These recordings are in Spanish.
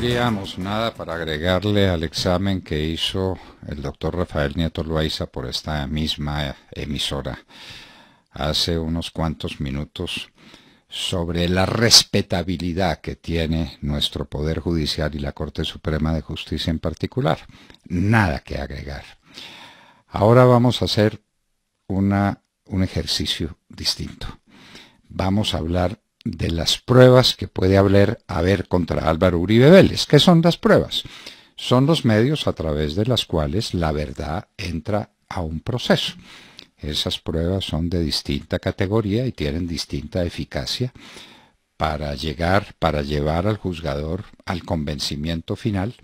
tendríamos nada para agregarle al examen que hizo el doctor Rafael Nieto Loaiza por esta misma emisora hace unos cuantos minutos sobre la respetabilidad que tiene nuestro Poder Judicial y la Corte Suprema de Justicia en particular. Nada que agregar. Ahora vamos a hacer una, un ejercicio distinto. Vamos a hablar de las pruebas que puede haber, haber contra Álvaro Uribe Vélez. ¿Qué son las pruebas? Son los medios a través de las cuales la verdad entra a un proceso. Esas pruebas son de distinta categoría y tienen distinta eficacia para llegar, para llevar al juzgador al convencimiento final,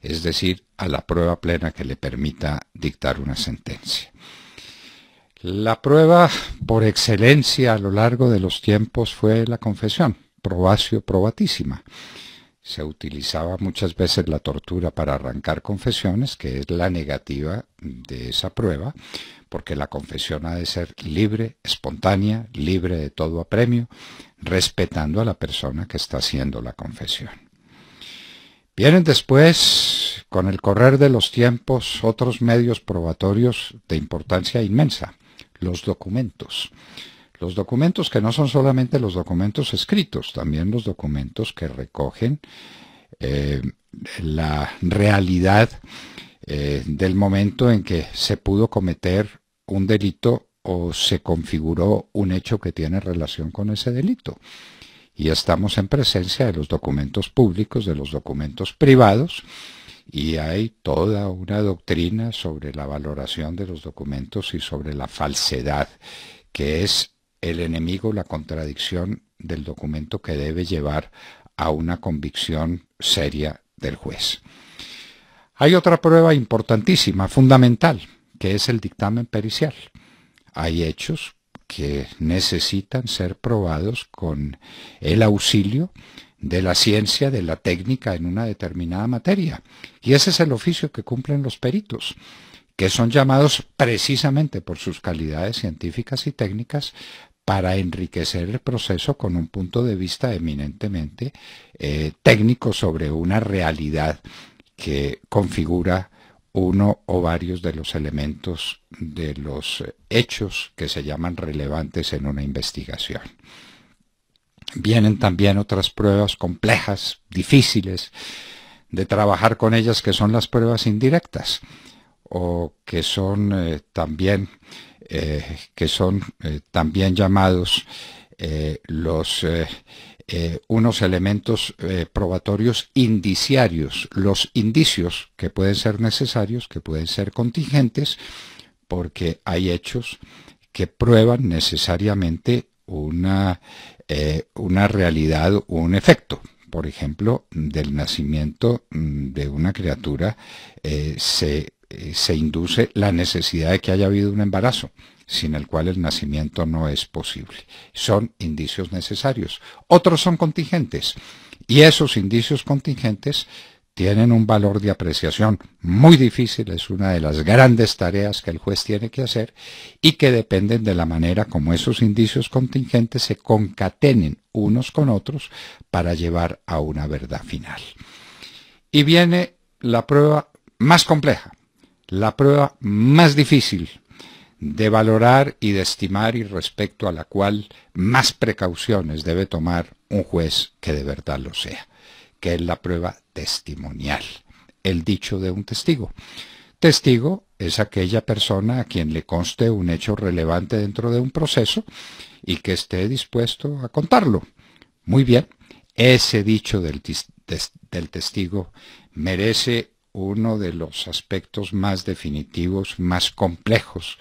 es decir, a la prueba plena que le permita dictar una sentencia. La prueba por excelencia a lo largo de los tiempos fue la confesión, probatio probatísima. Se utilizaba muchas veces la tortura para arrancar confesiones, que es la negativa de esa prueba, porque la confesión ha de ser libre, espontánea, libre de todo apremio, respetando a la persona que está haciendo la confesión. Vienen después, con el correr de los tiempos, otros medios probatorios de importancia inmensa los documentos. Los documentos que no son solamente los documentos escritos, también los documentos que recogen eh, la realidad eh, del momento en que se pudo cometer un delito o se configuró un hecho que tiene relación con ese delito. Y estamos en presencia de los documentos públicos, de los documentos privados, y hay toda una doctrina sobre la valoración de los documentos y sobre la falsedad, que es el enemigo, la contradicción del documento que debe llevar a una convicción seria del juez. Hay otra prueba importantísima, fundamental, que es el dictamen pericial. Hay hechos que necesitan ser probados con el auxilio de la ciencia, de la técnica en una determinada materia. Y ese es el oficio que cumplen los peritos, que son llamados precisamente por sus calidades científicas y técnicas para enriquecer el proceso con un punto de vista eminentemente eh, técnico sobre una realidad que configura uno o varios de los elementos de los hechos que se llaman relevantes en una investigación vienen también otras pruebas complejas, difíciles de trabajar con ellas, que son las pruebas indirectas o que son eh, también eh, que son eh, también llamados los unos elementos probatorios indiciarios, los indicios que pueden ser necesarios, que pueden ser contingentes, porque hay hechos que prueban necesariamente una eh, una realidad o un efecto. Por ejemplo, del nacimiento mm, de una criatura eh, se, eh, se induce la necesidad de que haya habido un embarazo sin el cual el nacimiento no es posible. Son indicios necesarios. Otros son contingentes. Y esos indicios contingentes tienen un valor de apreciación muy difícil, es una de las grandes tareas que el juez tiene que hacer y que dependen de la manera como esos indicios contingentes se concatenen unos con otros para llevar a una verdad final. Y viene la prueba más compleja, la prueba más difícil de valorar y de estimar y respecto a la cual más precauciones debe tomar un juez que de verdad lo sea que es la prueba testimonial, el dicho de un testigo. Testigo es aquella persona a quien le conste un hecho relevante dentro de un proceso y que esté dispuesto a contarlo. Muy bien, ese dicho del, del testigo merece uno de los aspectos más definitivos, más complejos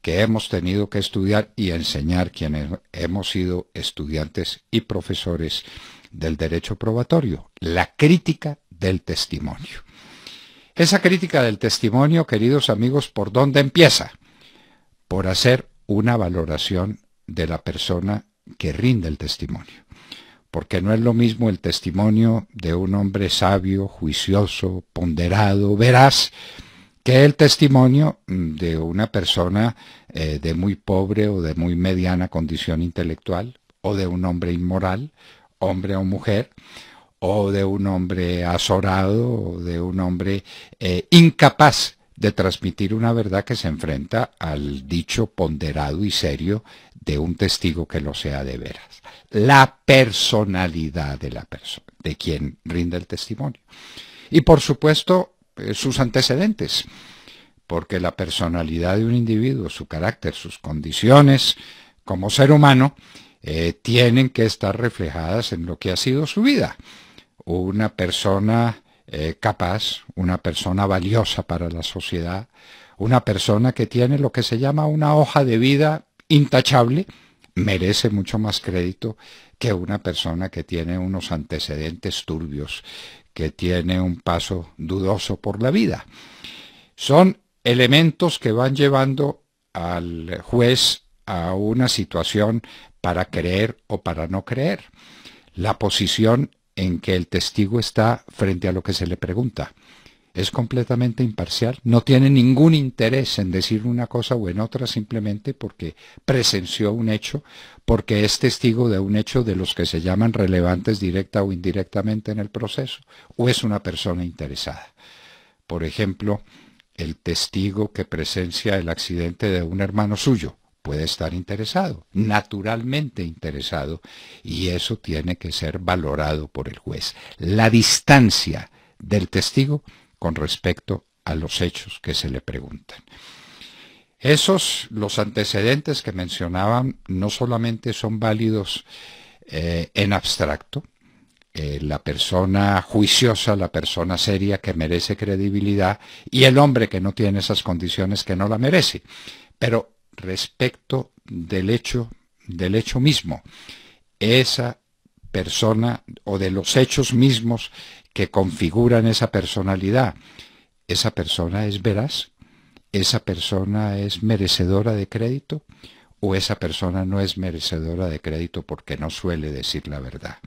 que hemos tenido que estudiar y enseñar quienes hemos sido estudiantes y profesores del derecho probatorio, la crítica del testimonio. Esa crítica del testimonio, queridos amigos, ¿por dónde empieza? Por hacer una valoración de la persona que rinde el testimonio. Porque no es lo mismo el testimonio de un hombre sabio, juicioso, ponderado, veraz, que el testimonio mm, de una persona eh, de muy pobre o de muy mediana condición intelectual, o de un hombre inmoral, hombre o mujer, o de un hombre azorado, o de un hombre eh, incapaz de transmitir una verdad que se enfrenta al dicho ponderado y serio de un testigo que lo sea de veras. La personalidad de la persona, de quien rinde el testimonio. Y por supuesto, eh, sus antecedentes, porque la personalidad de un individuo, su carácter, sus condiciones como ser humano, eh, tienen que estar reflejadas en lo que ha sido su vida. Una persona eh, capaz, una persona valiosa para la sociedad, una persona que tiene lo que se llama una hoja de vida intachable, merece mucho más crédito que una persona que tiene unos antecedentes turbios, que tiene un paso dudoso por la vida. Son elementos que van llevando al juez a una situación para creer o para no creer. La posición en que el testigo está frente a lo que se le pregunta. Es completamente imparcial, no tiene ningún interés en decir una cosa o en otra simplemente porque presenció un hecho, porque es testigo de un hecho de los que se llaman relevantes directa o indirectamente en el proceso, o es una persona interesada. Por ejemplo, el testigo que presencia el accidente de un hermano suyo puede estar interesado, naturalmente interesado, y eso tiene que ser valorado por el juez. La distancia del testigo con respecto a los hechos que se le preguntan. Esos, los antecedentes que mencionaban, no solamente son válidos eh, en abstracto, eh, la persona juiciosa, la persona seria que merece credibilidad y el hombre que no tiene esas condiciones que no la merece. Pero respecto del hecho, del hecho mismo. Esa persona o de los hechos mismos que configuran esa personalidad. Esa persona es veraz, esa persona es merecedora de crédito o esa persona no es merecedora de crédito porque no suele decir la verdad.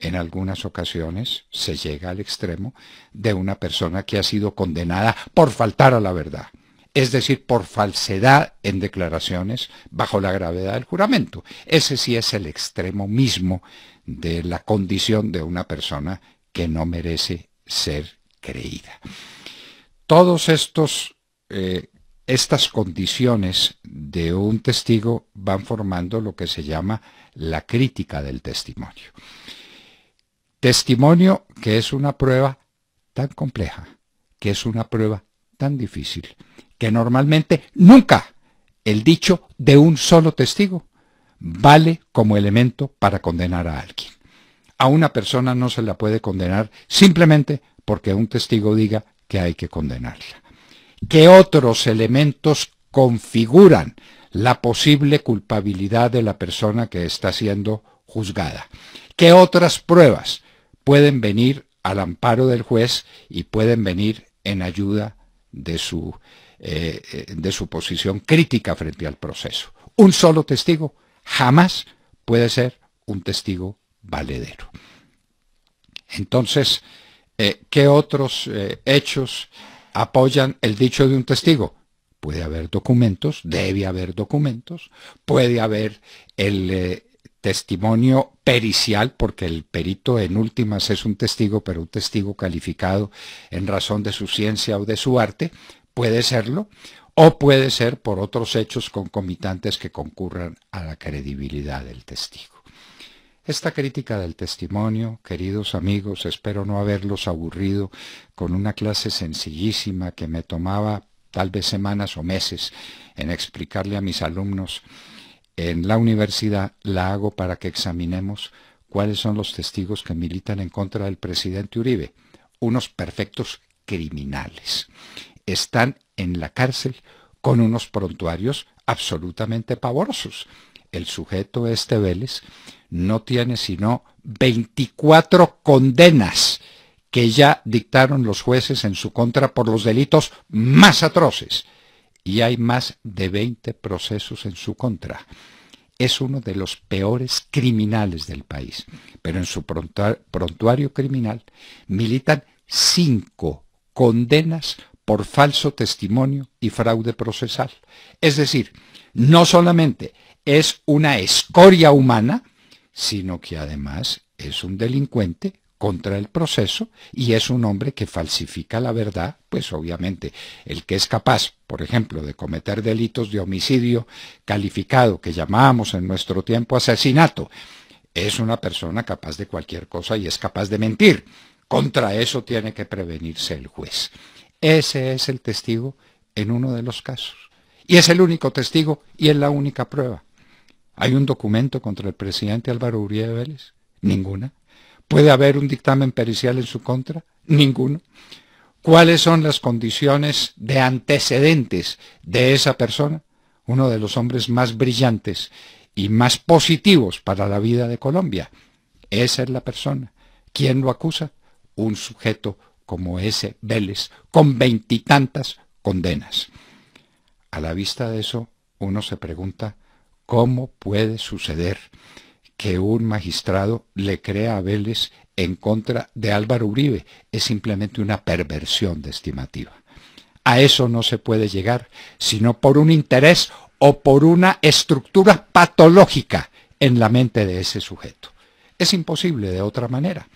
En algunas ocasiones se llega al extremo de una persona que ha sido condenada por faltar a la verdad es decir, por falsedad en declaraciones bajo la gravedad del juramento. Ese sí es el extremo mismo de la condición de una persona que no merece ser creída. Todos estos eh, estas condiciones de un testigo van formando lo que se llama la crítica del testimonio. Testimonio que es una prueba tan compleja, que es una prueba tan difícil, que normalmente nunca el dicho de un solo testigo vale como elemento para condenar a alguien. A una persona no se la puede condenar simplemente porque un testigo diga que hay que condenarla. ¿Qué otros elementos configuran la posible culpabilidad de la persona que está siendo juzgada? ¿Qué otras pruebas pueden venir al amparo del juez y pueden venir en ayuda de su eh, eh, de su posición crítica frente al proceso. Un solo testigo jamás puede ser un testigo valedero. Entonces, eh, ¿qué otros hechos apoyan el dicho de un testigo? Puede haber documentos, debe haber documentos, puede haber el testimonio pericial, porque el perito en últimas es un testigo, pero un testigo calificado en razón de su ciencia o de su arte, puede serlo, o puede ser por otros hechos concomitantes que concurran a la credibilidad del testigo. Esta crítica del testimonio, queridos amigos, espero no haberlos aburrido con una clase sencillísima que me tomaba tal vez semanas o meses en explicarle a mis alumnos en la universidad, la hago para que examinemos cuáles son los testigos que militan en contra del presidente Uribe, unos perfectos criminales están en la cárcel con unos prontuarios absolutamente pavorosos. El sujeto este Vélez no tiene sino 24 condenas que ya dictaron los jueces en su contra por los delitos más atroces. Y hay más de 20 procesos en su contra. Es uno de los peores criminales del país. Pero en su prontuario criminal militan cinco condenas por falso testimonio y fraude procesal. Es decir, no solamente es una escoria humana, sino que además es un delincuente contra el proceso y es un hombre que falsifica la verdad, pues obviamente el que es capaz, por ejemplo, de cometer delitos de homicidio calificado, que llamábamos en nuestro tiempo asesinato, es una persona capaz de cualquier cosa y es capaz de mentir. Contra eso tiene que prevenirse el juez. Ese es el testigo en uno de los casos. Y es el único testigo y es la única prueba. ¿Hay un documento contra el presidente Álvaro Uribe Vélez? Ninguna. ¿Puede haber un dictamen pericial en su contra? Ninguno. ¿Cuáles son las condiciones de antecedentes de esa persona? Uno de los hombres más brillantes y más positivos para la vida de Colombia. Esa es la persona. ¿Quién lo acusa? Un sujeto como ese Vélez, con veintitantas condenas. A la vista de eso, uno se pregunta, ¿cómo puede suceder que un magistrado le crea a Vélez en contra de Álvaro Uribe? Es simplemente una perversión de estimativa. A eso no se puede llegar, sino por un interés o por una estructura patológica en la mente de ese sujeto. Es imposible de otra manera.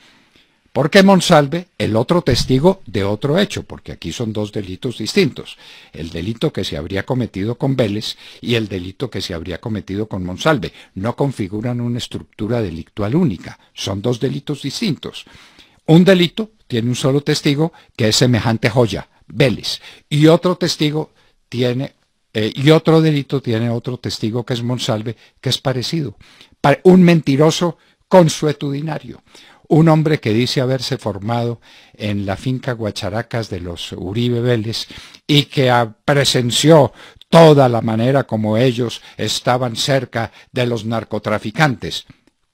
Porque Monsalve, el otro testigo de otro hecho, porque aquí son dos delitos distintos, el delito que se habría cometido con Vélez y el delito que se habría cometido con Monsalve, no configuran una estructura delictual única, son dos delitos distintos. Un delito tiene un solo testigo que es semejante joya, Vélez, y otro testigo tiene eh, y otro delito tiene otro testigo que es Monsalve, que es parecido. un mentiroso consuetudinario. Un hombre que dice haberse formado en la finca Guacharacas de los Uribe Vélez y que presenció toda la manera como ellos estaban cerca de los narcotraficantes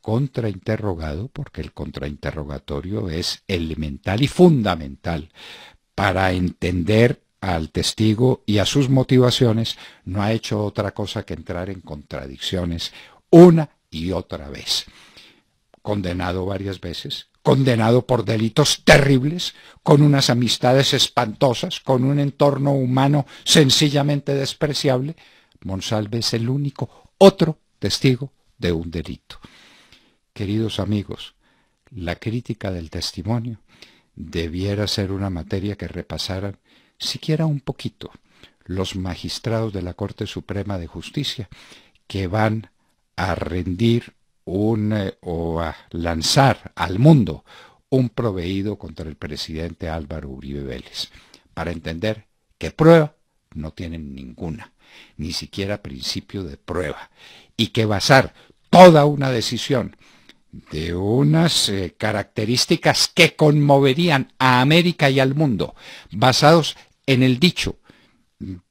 contrainterrogado, porque el contrainterrogatorio es elemental y fundamental para entender al testigo y a sus motivaciones, no ha hecho otra cosa que entrar en contradicciones una y otra vez condenado varias veces, condenado por delitos terribles, con unas amistades espantosas, con un entorno humano sencillamente despreciable, Monsalve es el único otro testigo de un delito. Queridos amigos, la crítica del testimonio debiera ser una materia que repasaran siquiera un poquito los magistrados de la Corte Suprema de Justicia que van a rendir un, o a lanzar al mundo un proveído contra el presidente Álvaro Uribe Vélez, para entender que prueba no tienen ninguna, ni siquiera principio de prueba, y que basar toda una decisión de unas eh, características que conmoverían a América y al mundo, basados en el dicho,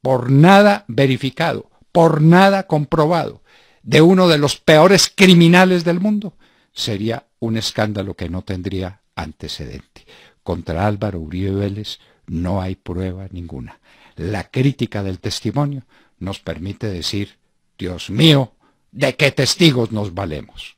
por nada verificado, por nada comprobado, de uno de los peores criminales del mundo, sería un escándalo que no tendría antecedente. Contra Álvaro Uribe Vélez no hay prueba ninguna. La crítica del testimonio nos permite decir, Dios mío, ¿de qué testigos nos valemos?